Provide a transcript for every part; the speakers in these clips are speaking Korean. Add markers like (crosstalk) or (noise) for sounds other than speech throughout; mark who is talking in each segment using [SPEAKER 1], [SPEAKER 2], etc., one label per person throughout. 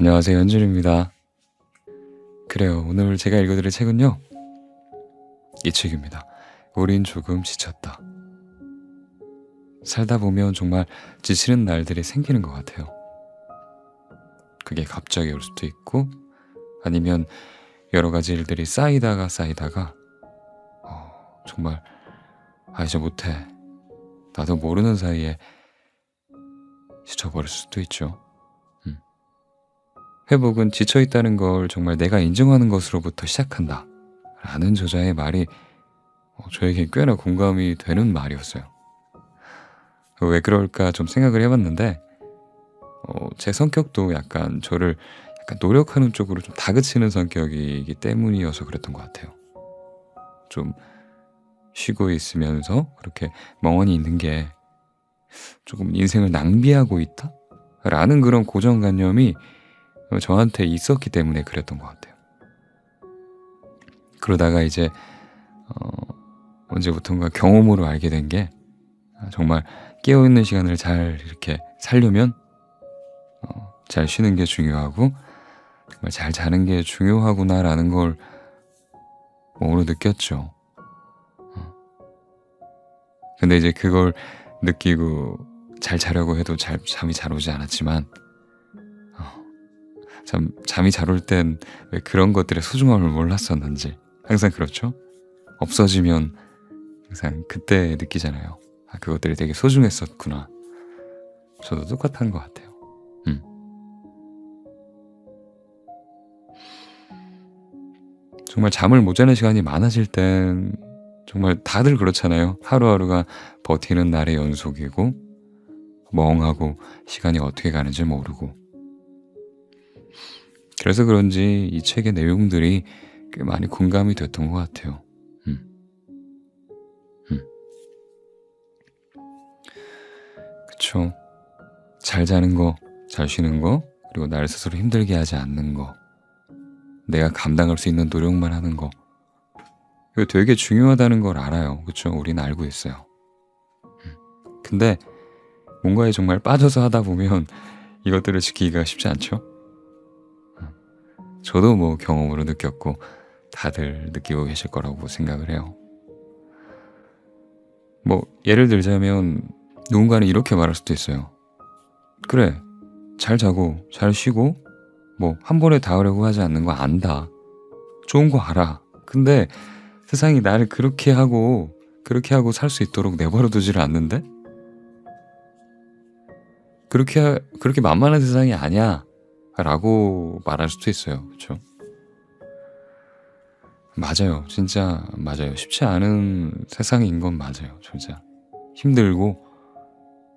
[SPEAKER 1] 안녕하세요 현준입니다. 그래요 오늘 제가 읽어드릴 책은요 이 책입니다. 우린 조금 지쳤다. 살다 보면 정말 지치는 날들이 생기는 것 같아요. 그게 갑자기 올 수도 있고 아니면 여러 가지 일들이 쌓이다가 쌓이다가 어, 정말 아 이제 못해 나도 모르는 사이에 지쳐버릴 수도 있죠. 회복은 지쳐 있다는 걸 정말 내가 인정하는 것으로부터 시작한다. 라는 저자의 말이 어, 저에게 꽤나 공감이 되는 말이었어요. 왜 그럴까 좀 생각을 해봤는데, 어, 제 성격도 약간 저를 약간 노력하는 쪽으로 좀 다그치는 성격이기 때문이어서 그랬던 것 같아요. 좀 쉬고 있으면서 그렇게 멍하니 있는 게 조금 인생을 낭비하고 있다? 라는 그런 고정관념이 저한테 있었기 때문에 그랬던 것 같아요. 그러다가 이제 어, 언제부턴가 경험으로 알게 된게 아, 정말 깨어있는 시간을 잘 이렇게 살려면 어, 잘 쉬는 게 중요하고 정말 잘 자는 게 중요하구나라는 걸 몸으로 느꼈죠. 어. 근데 이제 그걸 느끼고 잘 자려고 해도 잘, 잠이 잘 오지 않았지만 참 잠이 잘 올 땐 왜 그런 것들의 소중함을 몰랐었는지 항상 그렇죠? 없어지면 항상 그때 느끼잖아요. 아, 그것들이 되게 소중했었구나. 저도 똑같은 것 같아요. 음. 정말 잠을 못 자는 시간이 많아질 땐 정말 다들 그렇잖아요. 하루하루가 버티는 날의 연속이고 멍하고 시간이 어떻게 가는지 모르고 그래서 그런지 이 책의 내용들이 꽤 많이 공감이 됐던 것 같아요. 음. 음. 그쵸. 잘 자는 거, 잘 쉬는 거, 그리고 나를 스스로 힘들게 하지 않는 거. 내가 감당할 수 있는 노력만 하는 거. 이거 되게 중요하다는 걸 알아요. 그쵸? 우리는 알고 있어요. 음. 근데 뭔가에 정말 빠져서 하다 보면 (laughs) 이것들을 지키기가 쉽지 않죠? 저도 뭐 경험으로 느꼈고 다들 느끼고 계실 거라고 생각을 해요. 뭐 예를 들자면 누군가는 이렇게 말할 수도 있어요. 그래, 잘 자고 잘 쉬고 뭐 한 번에 다 하려고 하지 않는 거 안다. 좋은 거 알아. 근데 세상이 나를 그렇게 하고 그렇게 하고 살 수 있도록 내버려 두지를 않는데? 그렇게 그렇게 만만한 세상이 아니야. 라고 말할 수도 있어요. 그쵸? 맞아요. 진짜 맞아요. 쉽지 않은 세상인 건 맞아요. 진짜. 힘들고,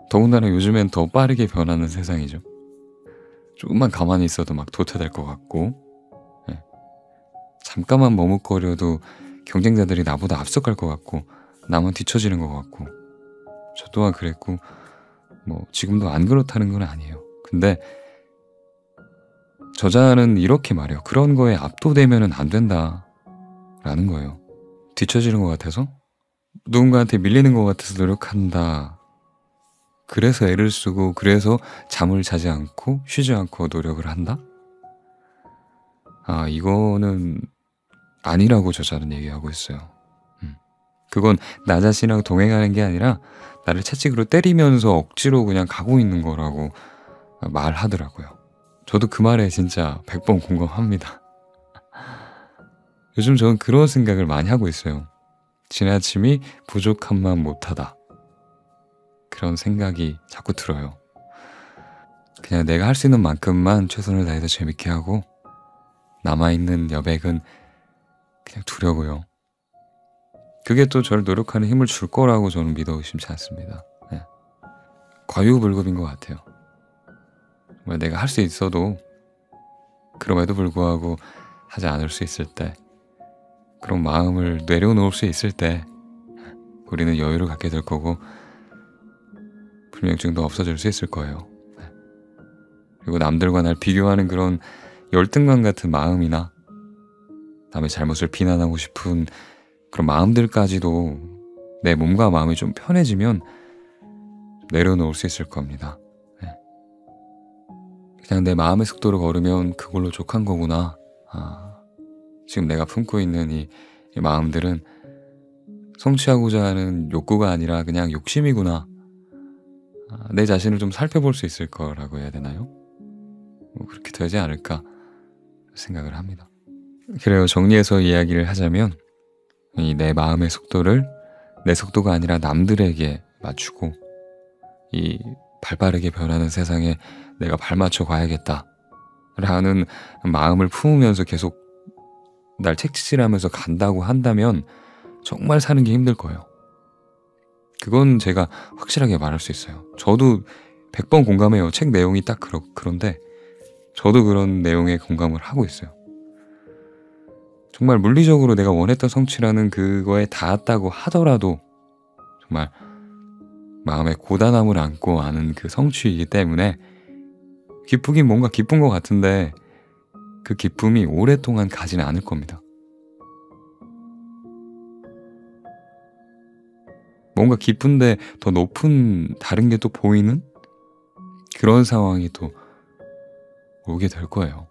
[SPEAKER 1] 더군다나 요즘엔 더 빠르게 변하는 세상이죠. 조금만 가만히 있어도 막 도태될 것 같고, 네. 잠깐만 머뭇거려도 경쟁자들이 나보다 앞서갈 것 같고, 나만 뒤처지는 것 같고, 저 또한 그랬고, 뭐, 지금도 안 그렇다는 건 아니에요. 근데, 저자는 이렇게 말해요. 그런 거에 압도되면 안 된다. 라는 거예요. 뒤처지는 것 같아서? 누군가한테 밀리는 것 같아서 노력한다. 그래서 애를 쓰고, 그래서 잠을 자지 않고, 쉬지 않고 노력을 한다? 아, 이거는 아니라고 저자는 얘기하고 있어요. 음. 그건 나 자신하고 동행하는 게 아니라 나를 채찍으로 때리면서 억지로 그냥 가고 있는 거라고 말하더라고요. 저도 그 말에 진짜 100번 공감합니다. 요즘 저는 그런 생각을 많이 하고 있어요. 지나침이 부족함만 못하다. 그런 생각이 자꾸 들어요. 그냥 내가 할 수 있는 만큼만 최선을 다해서 재밌게 하고 남아있는 여백은 그냥 두려고요. 그게 또 저를 노력하는 힘을 줄 거라고 저는 믿어 의심치 않습니다. 네. 과유불급인 것 같아요. 내가 할 수 있어도 그럼에도 불구하고 하지 않을 수 있을 때 그런 마음을 내려놓을 수 있을 때 우리는 여유를 갖게 될 거고 불면증도 없어질 수 있을 거예요. 그리고 남들과 날 비교하는 그런 열등감 같은 마음이나 남의 잘못을 비난하고 싶은 그런 마음들까지도 내 몸과 마음이 좀 편해지면 내려놓을 수 있을 겁니다. 그냥 내 마음의 속도로 걸으면 그걸로 족한 거구나. 아, 지금 내가 품고 있는 이, 이 마음들은 성취하고자 하는 욕구가 아니라 그냥 욕심이구나. 아, 내 자신을 좀 살펴볼 수 있을 거라고 해야 되나요? 뭐 그렇게 되지 않을까 생각을 합니다. 그래요. 정리해서 이야기를 하자면 이 내 마음의 속도를 내 속도가 아니라 남들에게 맞추고 이 발빠르게 변하는 세상에 내가 발맞춰 가야겠다. 라는 마음을 품으면서 계속 날책짓질하면서 간다고 한다면 정말 사는 게 힘들 거예요. 그건 제가 확실하게 말할 수 있어요. 저도 100번 공감해요. 책 내용이 딱 그러, 그런데 저도 그런 내용에 공감을 하고 있어요. 정말 물리적으로 내가 원했던 성취라는 그거에 닿았다고 하더라도 정말 마음의 고단함을 안고 아는 그 성취이기 때문에 기쁘긴 뭔가 기쁜 것 같은데 그 기쁨이 오랫동안 가진 않을 겁니다. 뭔가 기쁜데 더 높은 다른 게 또 보이는 그런 상황이 또 오게 될 거예요.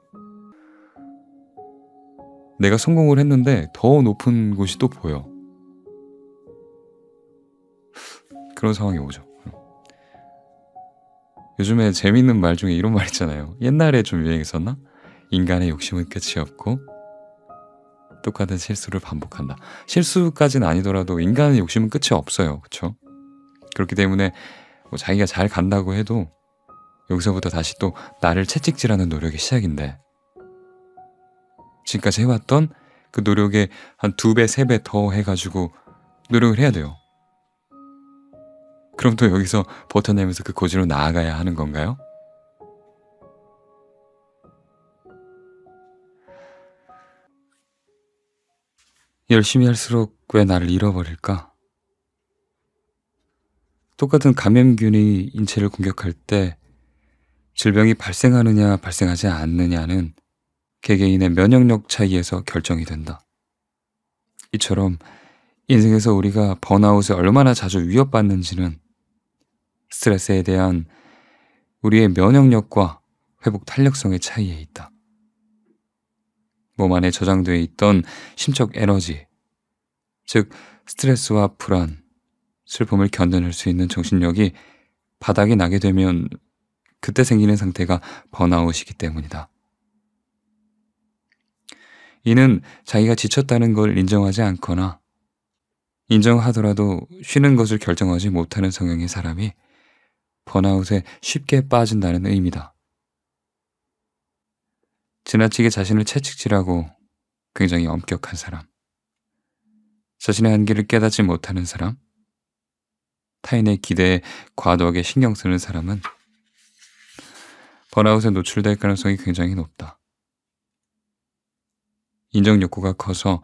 [SPEAKER 1] 내가 성공을 했는데 더 높은 곳이 또 보여. 그런 상황이 오죠. 요즘에 재밌는 말 중에 이런 말 있잖아요. 옛날에 좀 유행했었나? 인간의 욕심은 끝이 없고 똑같은 실수를 반복한다. 실수까지는 아니더라도 인간의 욕심은 끝이 없어요. 그렇죠? 그렇기 때문에 뭐 자기가 잘 간다고 해도 여기서부터 다시 또 나를 채찍질하는 노력의 시작인데 지금까지 해왔던 그 노력에 한 두 배, 세 배 더 해가지고 노력을 해야 돼요. 그럼 또 여기서 버텨내면서 그 고지로 나아가야 하는 건가요? 열심히 할수록 왜 나를 잃어버릴까? 똑같은 감염균이 인체를 공격할 때 질병이 발생하느냐 발생하지 않느냐는 개개인의 면역력 차이에서 결정이 된다. 이처럼 인생에서 우리가 번아웃에 얼마나 자주 위협받는지는 스트레스에 대한 우리의 면역력과 회복 탄력성의 차이에 있다. 몸 안에 저장돼 있던 심적 에너지, 즉 스트레스와 불안, 슬픔을 견뎌낼 수 있는 정신력이 바닥이 나게 되면 그때 생기는 상태가 번아웃이기 때문이다. 이는 자기가 지쳤다는 걸 인정하지 않거나 인정하더라도 쉬는 것을 결정하지 못하는 성향의 사람이 번아웃에 쉽게 빠진다는 의미다. 지나치게 자신을 채찍질하고 굉장히 엄격한 사람. 자신의 한계를 깨닫지 못하는 사람. 타인의 기대에 과도하게 신경 쓰는 사람은 번아웃에 노출될 가능성이 굉장히 높다. 인정 욕구가 커서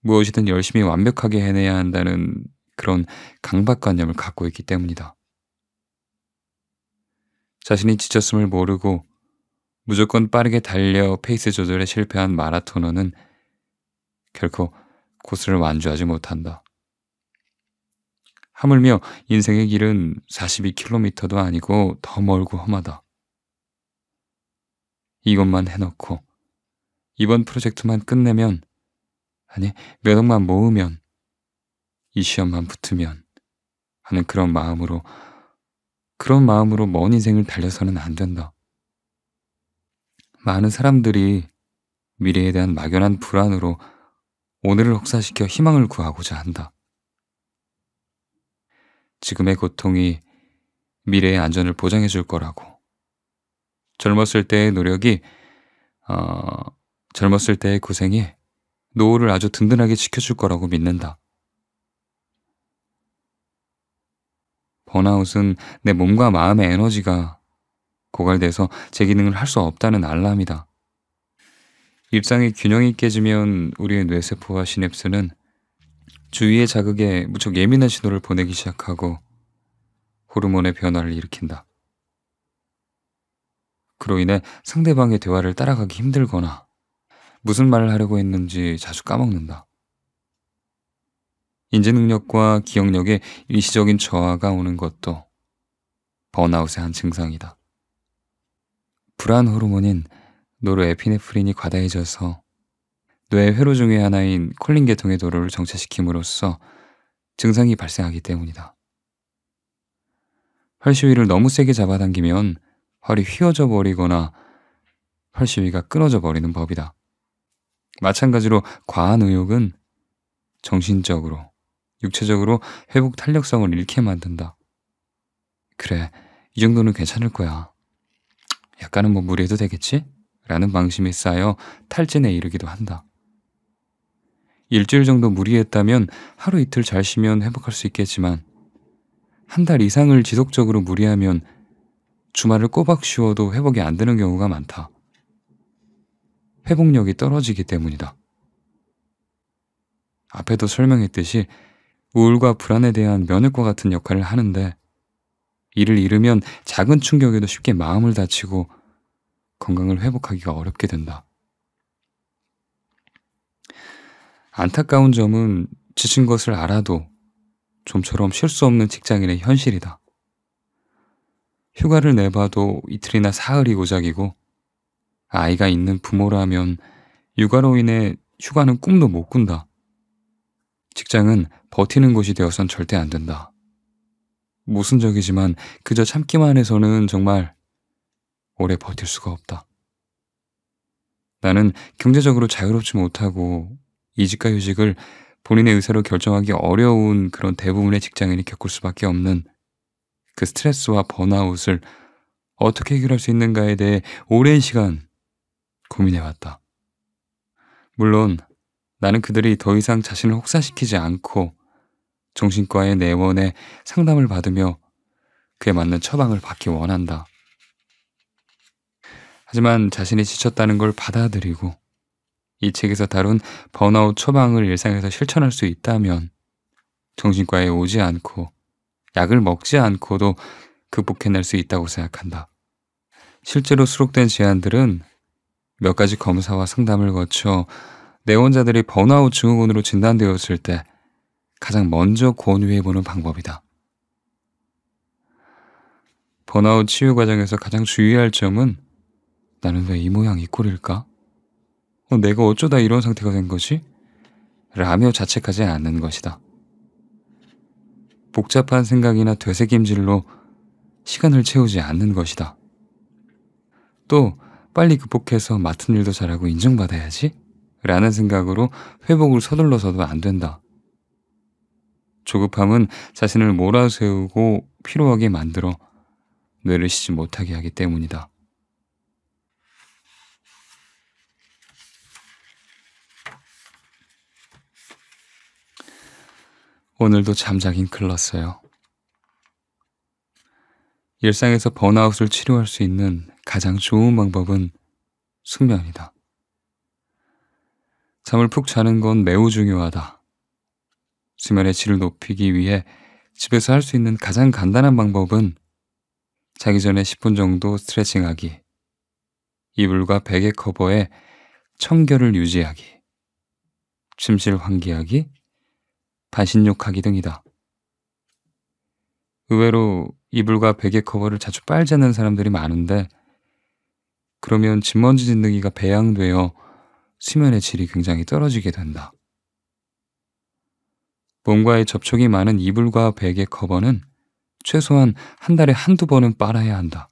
[SPEAKER 1] 무엇이든 열심히 완벽하게 해내야 한다는 그런 강박관념을 갖고 있기 때문이다. 자신이 지쳤음을 모르고 무조건 빠르게 달려 페이스 조절에 실패한 마라토너는 결코 코스를 완주하지 못한다. 하물며 인생의 길은 42km도 아니고 더 멀고 험하다. 이것만 해놓고 이번 프로젝트만 끝내면 아니 몇 억만 모으면 이 시험만 붙으면 하는 그런 마음으로 그런 마음으로 먼 인생을 달려서는 안 된다. 많은 사람들이 미래에 대한 막연한 불안으로 오늘을 혹사시켜 희망을 구하고자 한다. 지금의 고통이 미래의 안전을 보장해 줄 거라고. 젊었을 때의 노력이, 어, 젊었을 때의 고생이 노후를 아주 든든하게 지켜줄 거라고 믿는다. 번아웃은 내 몸과 마음의 에너지가 고갈돼서 제 기능을 할 수 없다는 알람이다. 일상의 균형이 깨지면 우리의 뇌세포와 시냅스는 주위의 자극에 무척 예민한 신호를 보내기 시작하고 호르몬의 변화를 일으킨다. 그로 인해 상대방의 대화를 따라가기 힘들거나 무슨 말을 하려고 했는지 자주 까먹는다. 인지 능력과 기억력에 일시적인 저하가 오는 것도 번아웃의 한 증상이다. 불안 호르몬인 노르에피네프린이 과다해져서 뇌의 회로 중의 하나인 콜린 계통의 도로를 정체시킴으로써 증상이 발생하기 때문이다. 활시위를 너무 세게 잡아당기면 팔이 휘어져 버리거나 활시위가 끊어져 버리는 법이다. 마찬가지로 과한 의욕은 정신적으로 육체적으로 회복 탄력성을 잃게 만든다. 그래, 이 정도는 괜찮을 거야. 약간은 뭐 무리해도 되겠지? 라는 방심이 쌓여 탈진에 이르기도 한다. 일주일 정도 무리했다면 하루 이틀 잘 쉬면 회복할 수 있겠지만 한 달 이상을 지속적으로 무리하면 주말을 꼬박 쉬어도 회복이 안 되는 경우가 많다. 회복력이 떨어지기 때문이다. 앞에도 설명했듯이 우울과 불안에 대한 면역과 같은 역할을 하는데 이를 잃으면 작은 충격에도 쉽게 마음을 다치고 건강을 회복하기가 어렵게 된다. 안타까운 점은 지친 것을 알아도 좀처럼 쉴 수 없는 직장인의 현실이다. 휴가를 내봐도 이틀이나 사흘이 고작이고 아이가 있는 부모라면 육아로 인해 휴가는 꿈도 못 꾼다. 직장은 버티는 곳이 되어선 절대 안 된다. 모순적이지만 그저 참기만 해서는 정말 오래 버틸 수가 없다. 나는 경제적으로 자유롭지 못하고 이직과 휴직을 본인의 의사로 결정하기 어려운 그런 대부분의 직장인이 겪을 수밖에 없는 그 스트레스와 번아웃을 어떻게 해결할 수 있는가에 대해 오랜 시간 고민해왔다. 물론 나는 그들이 더 이상 자신을 혹사시키지 않고 정신과의 내원에 상담을 받으며 그에 맞는 처방을 받기 원한다. 하지만 자신이 지쳤다는 걸 받아들이고 이 책에서 다룬 번아웃 처방을 일상에서 실천할 수 있다면 정신과에 오지 않고 약을 먹지 않고도 극복해낼 수 있다고 생각한다. 실제로 수록된 제안들은 몇 가지 검사와 상담을 거쳐 내원자들이 번아웃 증후군으로 진단되었을 때 가장 먼저 권유해보는 방법이다. 번아웃 치유 과정에서 가장 주의할 점은 나는 왜 이 모양 이 꼴일까? 어, 내가 어쩌다 이런 상태가 된 거지? 라며 자책하지 않는 것이다. 복잡한 생각이나 되새김질로 시간을 채우지 않는 것이다. 또 빨리 극복해서 맡은 일도 잘하고 인정받아야지 라는 생각으로 회복을 서둘러서도 안 된다. 조급함은 자신을 몰아세우고 피로하게 만들어 뇌를 쉬지 못하게 하기 때문이다. 오늘도 잠자긴 글렀어요. 일상에서 번아웃을 치료할 수 있는 가장 좋은 방법은 숙면이다. 잠을 푹 자는 건 매우 중요하다. 수면의 질을 높이기 위해 집에서 할 수 있는 가장 간단한 방법은 자기 전에 10분 정도 스트레칭하기, 이불과 베개 커버에 청결을 유지하기, 침실 환기하기, 반신욕하기 등이다. 의외로 이불과 베개 커버를 자주 빨지 않는 사람들이 많은데 그러면 집먼지짓드기가 배양되어 수면의 질이 굉장히 떨어지게 된다. 몸과의 접촉이 많은 이불과 베개 커버는 최소한 한 달에 한두 번은 빨아야 한다.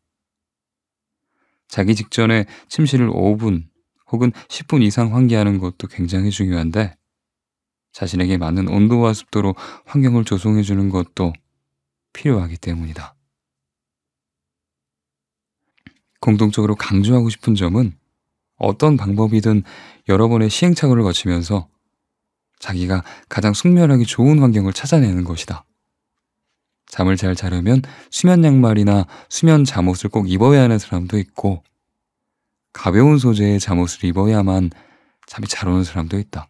[SPEAKER 1] 자기 직전에 침실을 5분 혹은 10분 이상 환기하는 것도 굉장히 중요한데 자신에게 맞는 온도와 습도로 환경을 조성해 주는 것도 필요하기 때문이다. 공동적으로 강조하고 싶은 점은 어떤 방법이든 여러 번의 시행착오를 거치면서 자기가 가장 숙면하기 좋은 환경을 찾아내는 것이다. 잠을 잘 자려면 수면 양말이나 수면 잠옷을 꼭 입어야 하는 사람도 있고, 가벼운 소재의 잠옷을 입어야만 잠이 잘 오는 사람도 있다.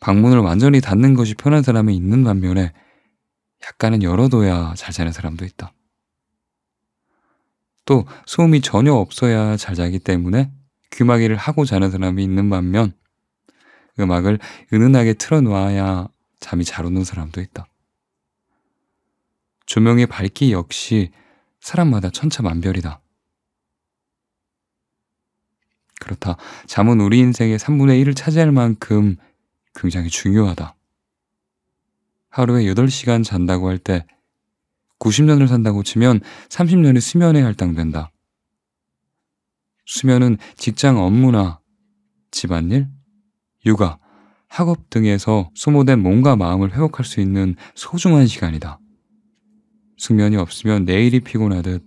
[SPEAKER 1] 방문을 완전히 닫는 것이 편한 사람이 있는 반면에 약간은 열어둬야 잘 자는 사람도 있다. 또 소음이 전혀 없어야 잘 자기 때문에 귀마개를 하고 자는 사람이 있는 반면 음악을 은은하게 틀어놓아야 잠이 잘 오는 사람도 있다. 조명의 밝기 역시 사람마다 천차만별이다. 그렇다. 잠은 우리 인생의 3분의 1을 차지할 만큼 굉장히 중요하다. 하루에 8시간 잔다고 할때 90년을 산다고 치면 30년이 수면에 할당된다. 수면은 직장 업무나 집안일, 육아, 학업 등에서 소모된 몸과 마음을 회복할 수 있는 소중한 시간이다. 숙면이 없으면 내일이 피곤하듯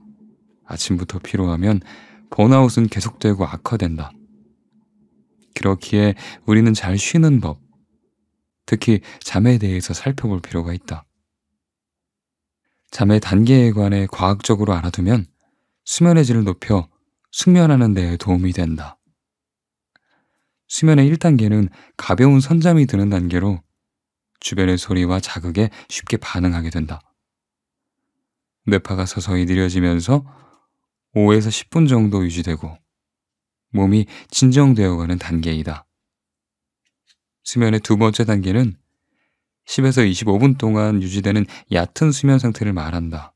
[SPEAKER 1] 아침부터 피로하면 번아웃은 계속되고 악화된다. 그렇기에 우리는 잘 쉬는 법, 특히 잠에 대해서 살펴볼 필요가 있다. 잠의 단계에 관해 과학적으로 알아두면 수면의 질을 높여 숙면하는 데 도움이 된다. 수면의 1단계는 가벼운 선잠이 드는 단계로 주변의 소리와 자극에 쉽게 반응하게 된다. 뇌파가 서서히 느려지면서 5에서 10분 정도 유지되고 몸이 진정되어가는 단계이다. 수면의 두 번째 단계는 10에서 25분 동안 유지되는 얕은 수면 상태를 말한다.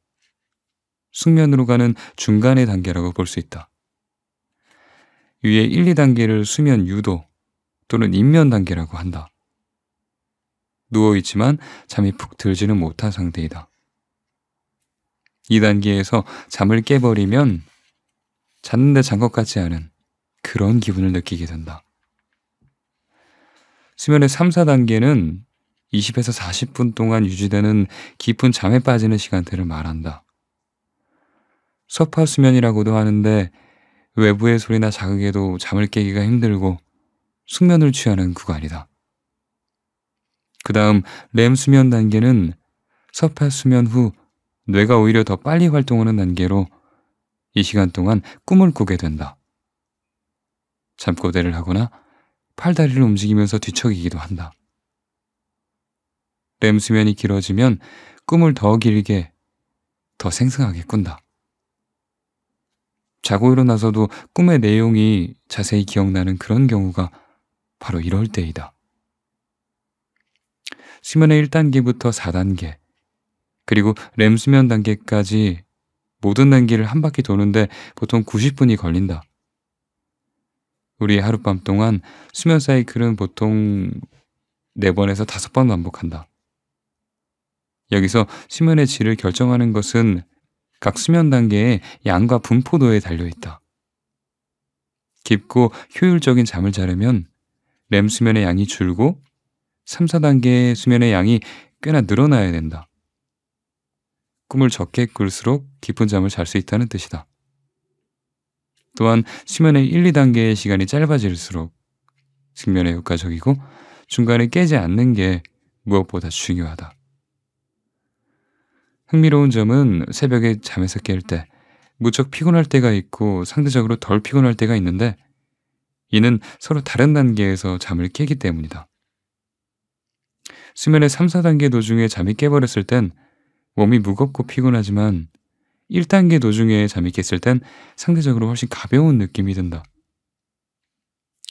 [SPEAKER 1] 숙면으로 가는 중간의 단계라고 볼 수 있다. 위에 1, 2단계를 수면 유도 또는 인면 단계라고 한다. 누워있지만 잠이 푹 들지는 못한 상태이다. 2단계에서 잠을 깨버리면 잤는데 잔 것 같지 않은 그런 기분을 느끼게 된다. 수면의 3, 4단계는 20에서 40분 동안 유지되는 깊은 잠에 빠지는 시간대를 말한다. 서파수면이라고도 하는데 외부의 소리나 자극에도 잠을 깨기가 힘들고 숙면을 취하는 구간이다. 그 다음 렘 수면 단계는 섭파 수면 후 뇌가 오히려 더 빨리 활동하는 단계로 이 시간 동안 꿈을 꾸게 된다. 잠꼬대를 하거나 팔다리를 움직이면서 뒤척이기도 한다. 렘 수면이 길어지면 꿈을 더 길게, 더 생생하게 꾼다. 자고 일어나서도 꿈의 내용이 자세히 기억나는 그런 경우가 바로 이럴 때이다. 수면의 1단계부터 4단계, 그리고 렘 수면 단계까지 모든 단계를 한 바퀴 도는데 보통 90분이 걸린다. 우리 의 하룻밤 동안 수면 사이클은 보통 4번에서 5번 반복한다. 여기서 수면의 질을 결정하는 것은 각 수면 단계의 양과 분포도에 달려 있다. 깊고 효율적인 잠을 자려면 렘 수면의 양이 줄고 3, 4단계의 수면의 양이 꽤나 늘어나야 된다. 꿈을 적게 꿀수록 깊은 잠을 잘 수 있다는 뜻이다. 또한 수면의 1, 2단계의 시간이 짧아질수록 숙면에 효과적이고 중간에 깨지 않는 게 무엇보다 중요하다. 흥미로운 점은 새벽에 잠에서 깰 때 무척 피곤할 때가 있고 상대적으로 덜 피곤할 때가 있는데 이는 서로 다른 단계에서 잠을 깨기 때문이다. 수면의 3, 4단계 도중에 잠이 깨버렸을 땐 몸이 무겁고 피곤하지만 1단계 도중에 잠이 깼을 땐 상대적으로 훨씬 가벼운 느낌이 든다.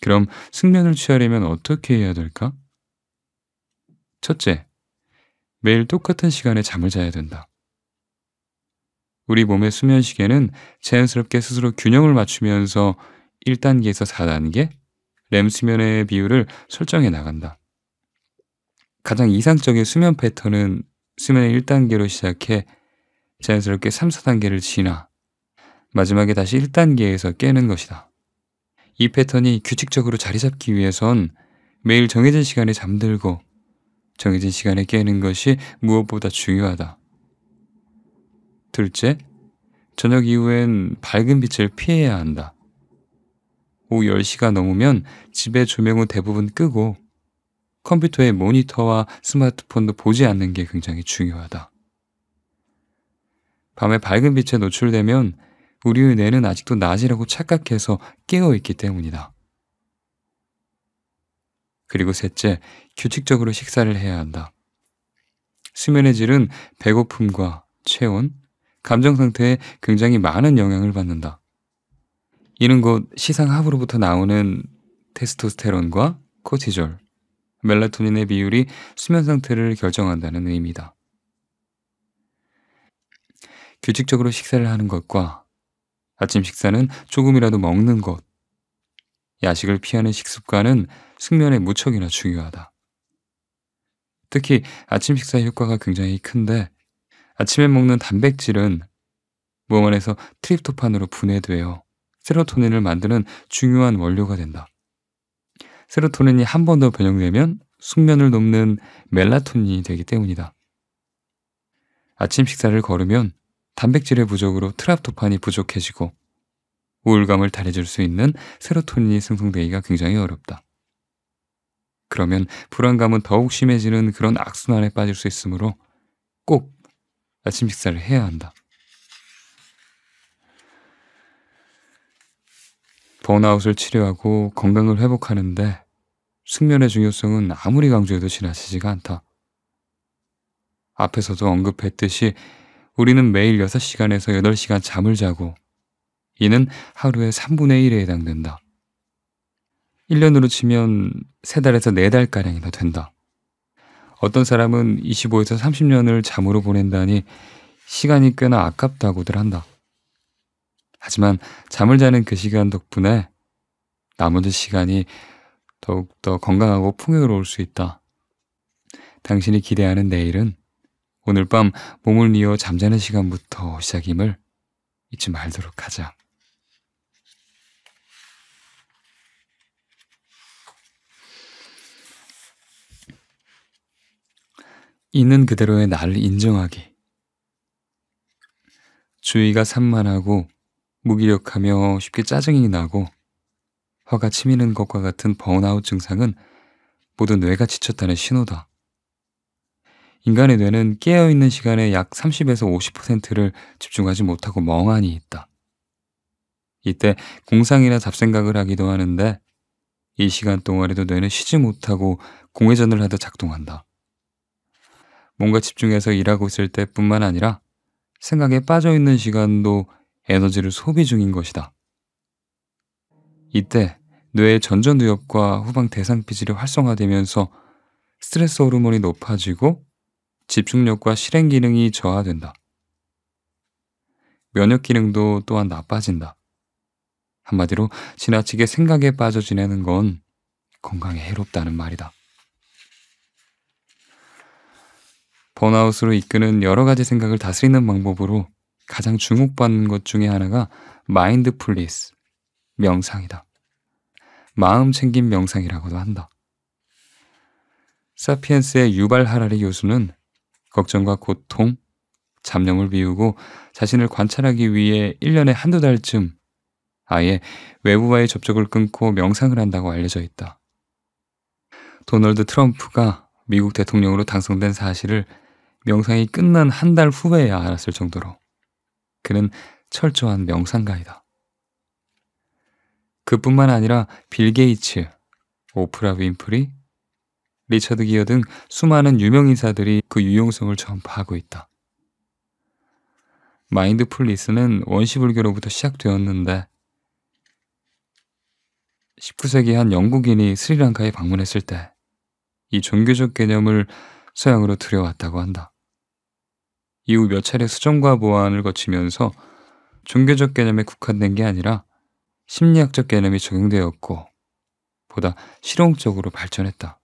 [SPEAKER 1] 그럼 숙면을 취하려면 어떻게 해야 될까? 첫째, 매일 똑같은 시간에 잠을 자야 된다. 우리 몸의 수면 시계는 자연스럽게 스스로 균형을 맞추면서 1단계에서 4단계 렘 수면의 비율을 설정해 나간다. 가장 이상적인 수면 패턴은 수면의 1단계로 시작해 자연스럽게 3, 4단계를 지나 마지막에 다시 1단계에서 깨는 것이다. 이 패턴이 규칙적으로 자리 잡기 위해선 매일 정해진 시간에 잠들고 정해진 시간에 깨는 것이 무엇보다 중요하다. 둘째, 저녁 이후엔 밝은 빛을 피해야 한다. 오후 10시가 넘으면 집의 조명은 대부분 끄고 컴퓨터의 모니터와 스마트폰도 보지 않는 게 굉장히 중요하다. 밤에 밝은 빛에 노출되면 우리의 뇌는 아직도 낮이라고 착각해서 깨어있기 때문이다. 그리고 셋째, 규칙적으로 식사를 해야 한다. 수면의 질은 배고픔과 체온, 감정 상태에 굉장히 많은 영향을 받는다. 이는 곧 시상하부로부터 나오는 테스토스테론과 코티졸, 멜라토닌의 비율이 수면 상태를 결정한다는 의미다. 규칙적으로 식사를 하는 것과 아침 식사는 조금이라도 먹는 것, 야식을 피하는 식습관은 숙면에 무척이나 중요하다. 특히 아침 식사 효과가 굉장히 큰데 아침에 먹는 단백질은 무원에서 트립토판으로 분해되어 세로토닌을 만드는 중요한 원료가 된다. 세로토닌이 한 번 더 변형되면 숙면을 돕는 멜라토닌이 되기 때문이다. 아침 식사를 거르면 단백질의 부족으로 트랍토판이 부족해지고 우울감을 달래줄 수 있는 세로토닌이 생성되기가 굉장히 어렵다. 그러면 불안감은 더욱 심해지는 그런 악순환에 빠질 수 있으므로 꼭 아침 식사를 해야 한다. 번아웃을 치료하고 건강을 회복하는데 숙면의 중요성은 아무리 강조해도 지나치지가 않다. 앞에서도 언급했듯이 우리는 매일 6시간에서 8시간 잠을 자고 이는 하루의 3분의 1에 해당된다. 1년으로 치면 3달에서 4달가량이나 된다. 어떤 사람은 25에서 30년을 잠으로 보낸다니 시간이 꽤나 아깝다고들 한다. 하지만 잠을 자는 그 시간 덕분에 나머지 시간이 더욱더 건강하고 풍요로울 수 있다. 당신이 기대하는 내일은 오늘 밤 몸을 이어 잠자는 시간부터 시작임을 잊지 말도록 하자. 있는 그대로의 나를 인정하기. 주의가 산만하고 무기력하며 쉽게 짜증이 나고 화가 치미는 것과 같은 번아웃 증상은 모두 뇌가 지쳤다는 신호다. 인간의 뇌는 깨어있는 시간의 약 30에서 50%를 집중하지 못하고 멍하니 있다. 이때 공상이나 잡생각을 하기도 하는데 이 시간 동안에도 뇌는 쉬지 못하고 공회전을 하듯 작동한다. 뭔가 집중해서 일하고 있을 때뿐만 아니라 생각에 빠져 있는 시간도 에너지를 소비 중인 것이다. 이때 뇌의 전전두엽과 후방 대상피질이 활성화되면서 스트레스 호르몬이 높아지고 집중력과 실행 기능이 저하된다. 면역 기능도 또한 나빠진다. 한마디로 지나치게 생각에 빠져 지내는 건 건강에 해롭다는 말이다. 번아웃으로 이끄는 여러 가지 생각을 다스리는 방법으로 가장 주목받는 것 중에 하나가 마인드풀리스, 명상이다. 마음 챙김 명상이라고도 한다. 사피엔스의 유발 하라리 교수는 걱정과 고통, 잡념을 비우고 자신을 관찰하기 위해 1년에 한두 달쯤 아예 외부와의 접촉을 끊고 명상을 한다고 알려져 있다. 도널드 트럼프가 미국 대통령으로 당선된 사실을 명상이 끝난 한 달 후에야 알았을 정도로 그는 철저한 명상가이다. 그뿐만 아니라 빌 게이츠, 오프라 윈프리, 리처드 기어 등 수많은 유명 인사들이 그 유용성을 처 파하고 있다. 마인드풀리스는 원시불교로부터 시작되었는데 19세기 한 영국인이 스리랑카에 방문했을 때 이 종교적 개념을 서양으로 들여왔다고 한다. 이후 몇 차례 수정과 보완을 거치면서 종교적 개념에 국한된 게 아니라 심리학적 개념이 적용되었고 보다 실용적으로 발전했다.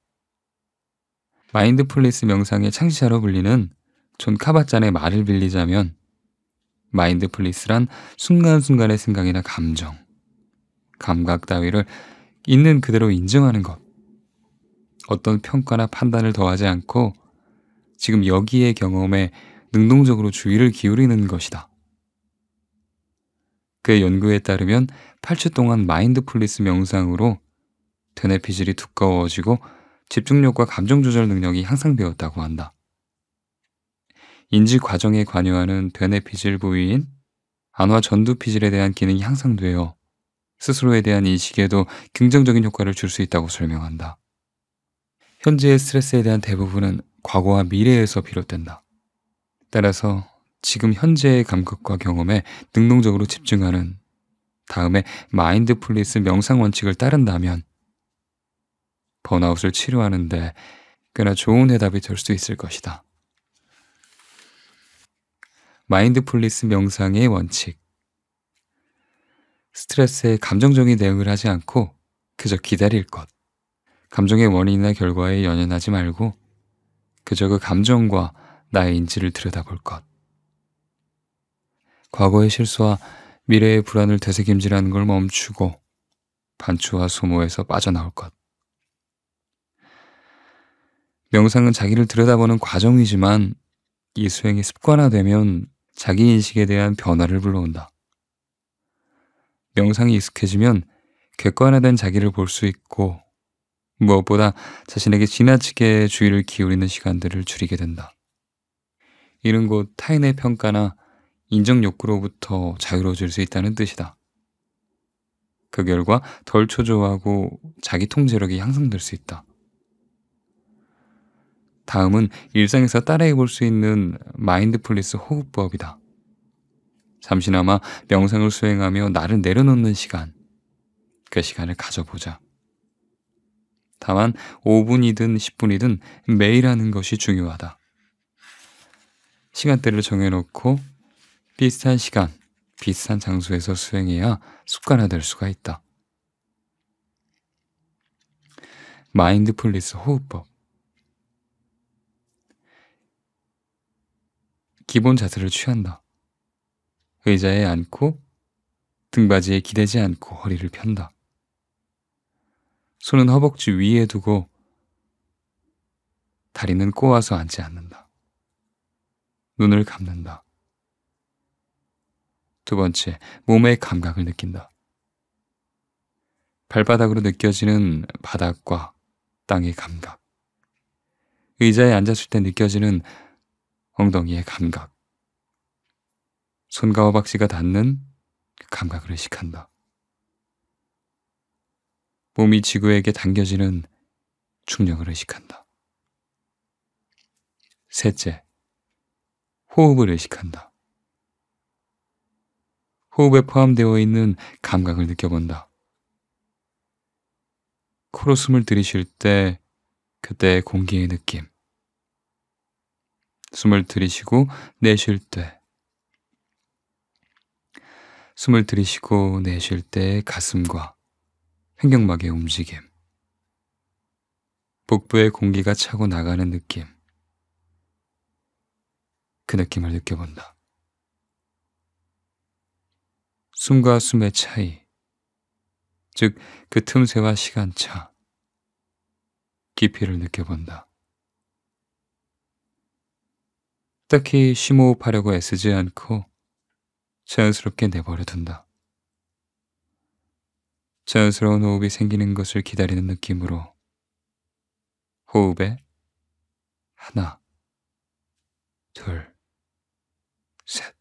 [SPEAKER 1] 마인드풀리스 명상의 창시자로 불리는 존 카바잔의 말을 빌리자면 마인드풀리스란 순간순간의 생각이나 감정, 감각 따위를 있는 그대로 인정하는 것. 어떤 평가나 판단을 더하지 않고 지금 여기의 경험에 능동적으로 주의를 기울이는 것이다. 그의 연구에 따르면 8주 동안 마인드풀리스 명상으로 되뇌피질이 두꺼워지고 집중력과 감정 조절 능력이 향상되었다고 한다. 인지 과정에 관여하는 되뇌피질 부위인 안화 전두피질에 대한 기능이 향상되어 스스로에 대한 인식에도 긍정적인 효과를 줄 수 있다고 설명한다. 현재의 스트레스에 대한 대부분은 과거와 미래에서 비롯된다. 따라서 지금 현재의 감각과 경험에 능동적으로 집중하는 다음에 마인드풀리스 명상 원칙을 따른다면 번아웃을 치료하는데 꽤나 좋은 해답이 될 수 있을 것이다. 마인드풀리스 명상의 원칙 스트레스에 감정적인 대응을 하지 않고 그저 기다릴 것 감정의 원인이나 결과에 연연하지 말고 그저 그 감정과 나의 인지를 들여다볼 것. 과거의 실수와 미래의 불안을 되새김질하는 걸 멈추고 반추와 소모에서 빠져나올 것. 명상은 자기를 들여다보는 과정이지만 이 수행이 습관화되면 자기 인식에 대한 변화를 불러온다. 명상이 익숙해지면 객관화된 자기를 볼 수 있고 무엇보다 자신에게 지나치게 주의를 기울이는 시간들을 줄이게 된다. 이는 곳 타인의 평가나 인정 욕구로부터 자유로워질 수 있다는 뜻이다. 그 결과 덜 초조하고 자기 통제력이 향상될 수 있다. 다음은 일상에서 따라해 볼 수 있는 마인드풀리스 호흡법이다. 잠시나마 명상을 수행하며 나를 내려놓는 시간, 그 시간을 가져보자. 다만 5분이든 10분이든 매일 하는 것이 중요하다. 시간대를 정해놓고 비슷한 시간, 비슷한 장소에서 수행해야 습관화될 수가 있다. 마인드풀리스 호흡법 기본 자세를 취한다. 의자에 앉고 등받이에 기대지 않고 허리를 편다. 손은 허벅지 위에 두고 다리는 꼬아서 앉지 않는다. 눈을 감는다. 두 번째, 몸의 감각을 느낀다. 발바닥으로 느껴지는 바닥과 땅의 감각. 의자에 앉았을 때 느껴지는 엉덩이의 감각. 손과 허벅지가 닿는 감각을 의식한다. 몸이 지구에게 당겨지는 충격을 의식한다. 셋째, 호흡을 의식한다. 호흡에 포함되어 있는 감각을 느껴본다. 코로 숨을 들이쉴 때 그때의 공기의 느낌. 숨을 들이쉬고 내쉴 때. 숨을 들이쉬고 내쉴 때의 가슴과 횡격막의 움직임, 복부의 공기가 차고 나가는 느낌, 그 느낌을 느껴본다. 숨과 숨의 차이, 즉 그 틈새와 시간차, 깊이를 느껴본다. 딱히 심호흡하려고 애쓰지 않고 자연스럽게 내버려 둔다. 자연스러운 호흡이 생기는 것을 기다리는 느낌으로 호흡에 하나, 둘, 셋.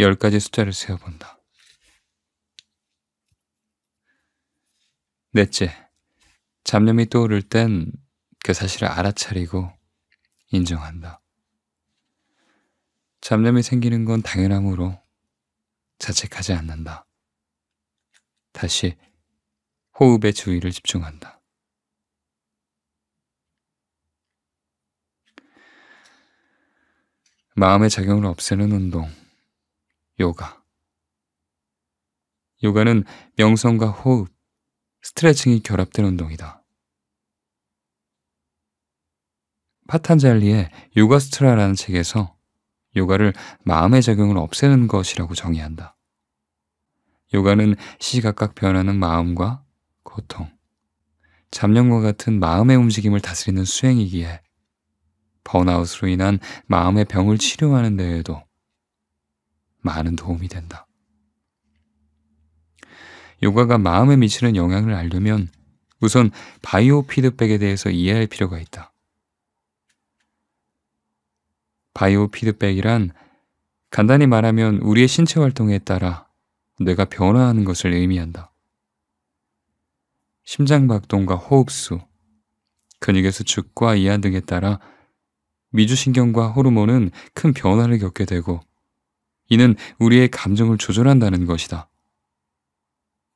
[SPEAKER 1] 열 가지 숫자를 세어본다. 넷째, 잡념이 떠오를 땐 그 사실을 알아차리고 인정한다. 잡념이 생기는 건당연함으로 자책하지 않는다. 다시 호흡에 주의를 집중한다. 마음의 작용을 없애는 운동, 요가. 요가는 명성과 호흡, 스트레칭이 결합된 운동이다. 파탄젤리의 요가스트라라는 책에서 요가를 마음의 작용을 없애는 것이라고 정의한다. 요가는 시시각각 변하는 마음과 고통, 잡념과 같은 마음의 움직임을 다스리는 수행이기에 번아웃으로 인한 마음의 병을 치료하는 데에도 많은 도움이 된다. 요가가 마음에 미치는 영향을 알려면 우선 바이오 피드백에 대해서 이해할 필요가 있다. 바이오 피드백이란 간단히 말하면 우리의 신체 활동에 따라 내가 변화하는 것을 의미한다. 심장박동과 호흡수, 근육의 수축과 이완 등에 따라 미주신경과 호르몬은 큰 변화를 겪게 되고 이는 우리의 감정을 조절한다는 것이다.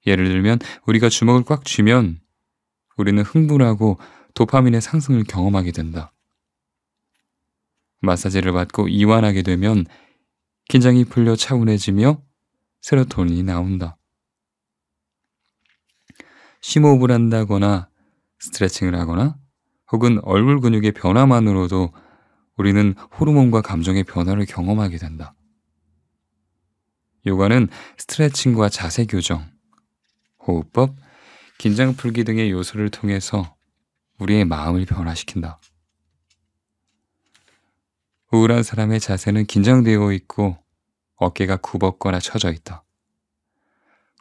[SPEAKER 1] 예를 들면 우리가 주먹을 꽉 쥐면 우리는 흥분하고 도파민의 상승을 경험하게 된다. 마사지를 받고 이완하게 되면 긴장이 풀려 차분해지며 세로토닌이 나온다. 심호흡을 한다거나 스트레칭을 하거나 혹은 얼굴 근육의 변화만으로도 우리는 호르몬과 감정의 변화를 경험하게 된다. 요가는 스트레칭과 자세 교정, 호흡법, 긴장 풀기 등의 요소를 통해서 우리의 마음을 변화시킨다. 우울한 사람의 자세는 긴장되어 있고 어깨가 굽었거나 처져 있다.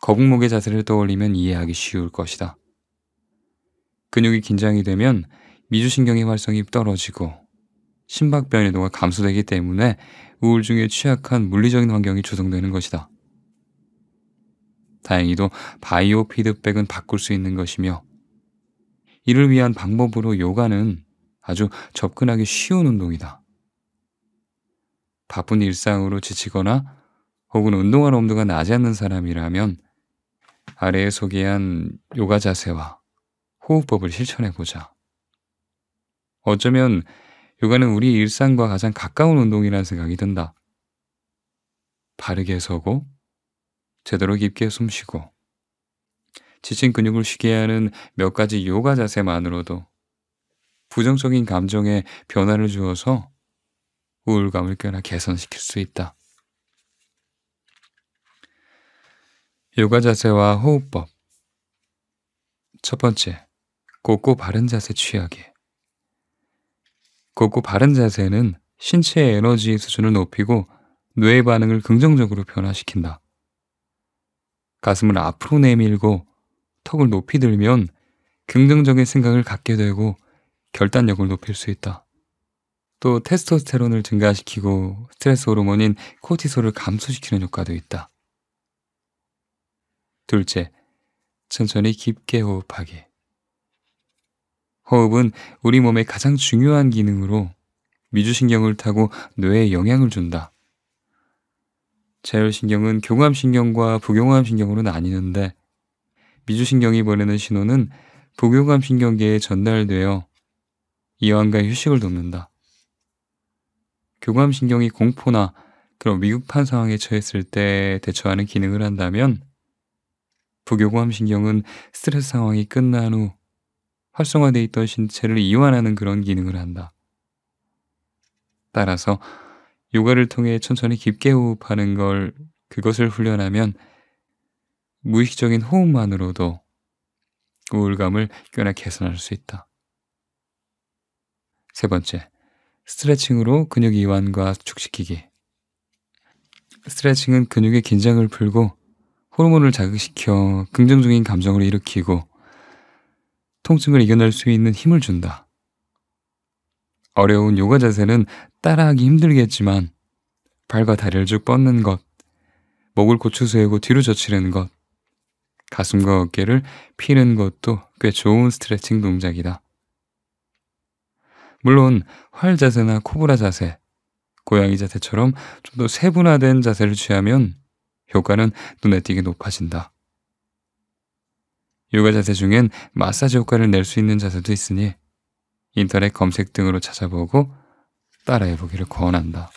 [SPEAKER 1] 거북목의 자세를 떠올리면 이해하기 쉬울 것이다. 근육이 긴장이 되면 미주신경의 활성이 떨어지고 심박 변이도가 감소되기 때문에 우울증에 취약한 물리적인 환경이 조성되는 것이다. 다행히도 바이오 피드백은 바꿀 수 있는 것이며 이를 위한 방법으로 요가는 아주 접근하기 쉬운 운동이다. 바쁜 일상으로 지치거나 혹은 운동할 엄두가 나지 않는 사람이라면 아래에 소개한 요가 자세와 호흡법을 실천해보자. 어쩌면 요가는 우리 일상과 가장 가까운 운동이라는 생각이 든다. 바르게 서고, 제대로 깊게 숨 쉬고, 지친 근육을 쉬게 하는 몇 가지 요가 자세만으로도 부정적인 감정에 변화를 주어서 우울감을 꽤나 개선시킬 수 있다. 요가 자세와 호흡법. 첫 번째, 곧고 바른 자세 취하기. 곧고 바른 자세는 신체의 에너지 수준을 높이고 뇌의 반응을 긍정적으로 변화시킨다. 가슴을 앞으로 내밀고 턱을 높이 들면 긍정적인 생각을 갖게 되고 결단력을 높일 수 있다. 또 테스토스테론을 증가시키고 스트레스 호르몬인 코티솔을 감소시키는 효과도 있다. 둘째, 천천히 깊게 호흡하기. 호흡은 우리 몸의 가장 중요한 기능으로 미주신경을 타고 뇌에 영향을 준다. 자율신경은 교감신경과 부교감신경으로 나뉘는데 미주신경이 보내는 신호는 부교감신경계에 전달되어 이완과 휴식을 돕는다. 교감신경이 공포나 그런 위급한 상황에 처했을 때 대처하는 기능을 한다면 부교감신경은 스트레스 상황이 끝난 후 활성화돼 있던 신체를 이완하는 그런 기능을 한다. 따라서 요가를 통해 천천히 깊게 호흡하는 걸 그것을 훈련하면 무의식적인 호흡만으로도 우울감을 꽤나 개선할 수 있다. 세 번째, 스트레칭으로 근육 이완과 축시키기. 스트레칭은 근육의 긴장을 풀고 호르몬을 자극시켜 긍정적인 감정을 일으키고 통증을 이겨낼 수 있는 힘을 준다. 어려운 요가 자세는 따라하기 힘들겠지만 발과 다리를 쭉 뻗는 것, 목을 고추 세우고 뒤로 젖히는 것, 가슴과 어깨를 피는 것도 꽤 좋은 스트레칭 동작이다. 물론 활 자세나 코브라 자세, 고양이 자세처럼 좀 더 세분화된 자세를 취하면 효과는 눈에 띄게 높아진다. 요가 자세 중엔 마사지 효과를 낼 수 있는 자세도 있으니 인터넷 검색 등으로 찾아보고 따라해보기를 권한다.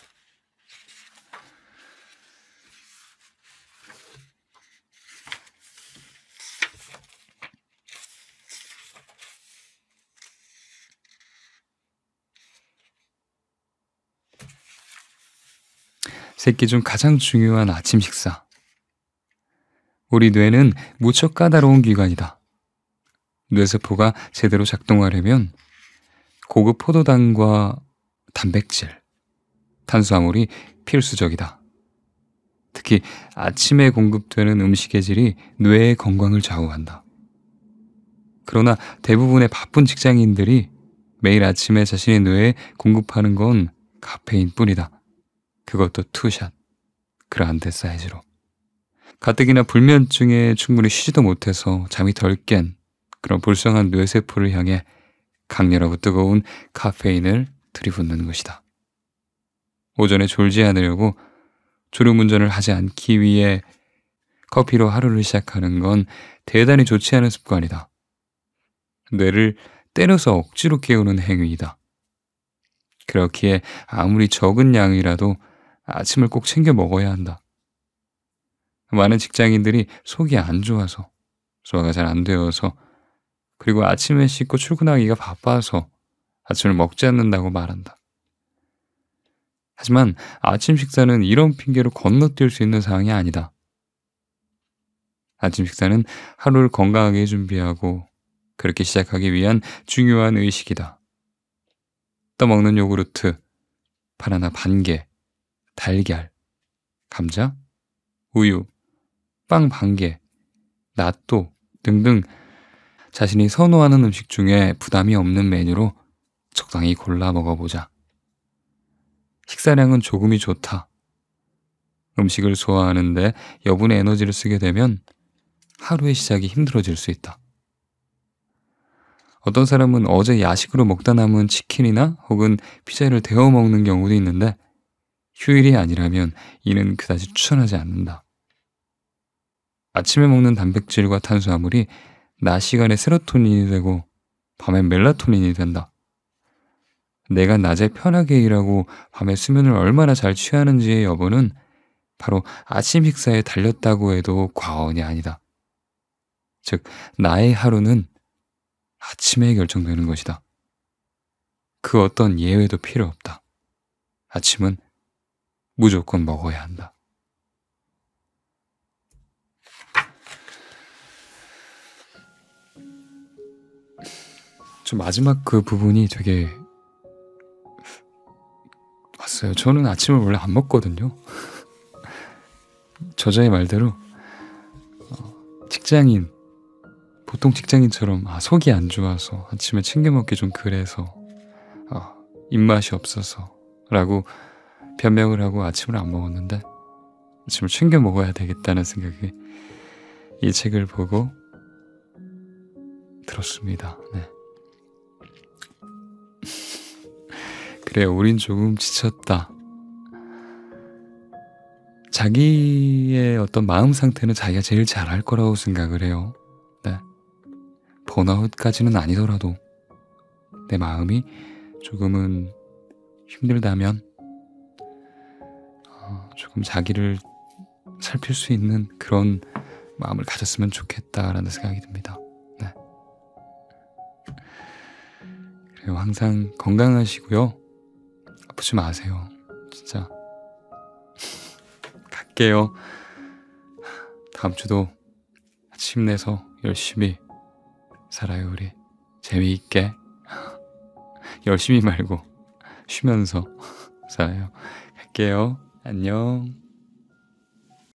[SPEAKER 1] 새끼 중 가장 중요한 아침 식사. 우리 뇌는 무척 까다로운 기관이다. 뇌세포가 제대로 작동하려면 고급 포도당과 단백질, 탄수화물이 필수적이다. 특히 아침에 공급되는 음식의 질이 뇌의 건강을 좌우한다. 그러나 대부분의 바쁜 직장인들이 매일 아침에 자신의 뇌에 공급하는 건 카페인 뿐이다. 그것도 투샷. 그라데 사이즈로. 가뜩이나 불면증에 충분히 쉬지도 못해서 잠이 덜 깬 그런 불쌍한 뇌세포를 향해 강렬하고 뜨거운 카페인을 들이붓는 것이다. 오전에 졸지 않으려고 졸음운전을 하지 않기 위해 커피로 하루를 시작하는 건 대단히 좋지 않은 습관이다. 뇌를 때려서 억지로 깨우는 행위이다. 그렇기에 아무리 적은 양이라도 아침을 꼭 챙겨 먹어야 한다. 많은 직장인들이 속이 안 좋아서, 소화가 잘 안 되어서, 그리고 아침에 씻고 출근하기가 바빠서 아침을 먹지 않는다고 말한다. 하지만 아침 식사는 이런 핑계로 건너뛸 수 있는 상황이 아니다. 아침 식사는 하루를 건강하게 준비하고 그렇게 시작하기 위한 중요한 의식이다. 떠먹는 요구르트, 바나나 반 개, 달걀, 감자, 우유, 빵 반 개, 낫또 등등 자신이 선호하는 음식 중에 부담이 없는 메뉴로 적당히 골라 먹어보자. 식사량은 조금이 좋다. 음식을 소화하는데 여분의 에너지를 쓰게 되면 하루의 시작이 힘들어질 수 있다. 어떤 사람은 어제 야식으로 먹다 남은 치킨이나 혹은 피자를 데워 먹는 경우도 있는데 휴일이 아니라면 이는 그다지 추천하지 않는다. 아침에 먹는 단백질과 탄수화물이 낮 시간에 세로토닌이 되고 밤에 멜라토닌이 된다. 내가 낮에 편하게 일하고 밤에 수면을 얼마나 잘 취하는지의 여부는 바로 아침 식사에 달렸다고 해도 과언이 아니다. 즉, 나의 하루는 아침에 결정되는 것이다. 그 어떤 예외도 필요 없다. 아침은 무조건 먹어야 한다. 저 마지막 그 부분이 되게 왔어요. 저는 아침을 원래 안 먹거든요. (laughs) 저자의 말대로 어, 직장인 보통 직장인처럼 아, 속이 안 좋아서 아침에 챙겨 먹기 좀 그래서 아, 입맛이 없어서라고 변명을 하고 아침을 안 먹었는데 아침을 챙겨 먹어야 되겠다는 생각이 이 책을 보고 들었습니다. 네. (laughs) 그래, 우린 조금 지쳤다. 자기의 어떤 마음 상태는 자기가 제일 잘할 거라고 생각을 해요. 네. 번아웃까지는 아니더라도 내 마음이 조금은 힘들다면 조금 자기를 살필 수 있는 그런 마음을 가졌으면 좋겠다라는 생각이 듭니다. 네. 그리고 항상 건강하시고요. 아프지 마세요. 진짜. (laughs) 갈게요. 다음 주도 아침 내서 열심히 살아요, 우리. 재미있게. (laughs) 열심히 말고 쉬면서 (laughs) 살아요. 갈게요. 안녕.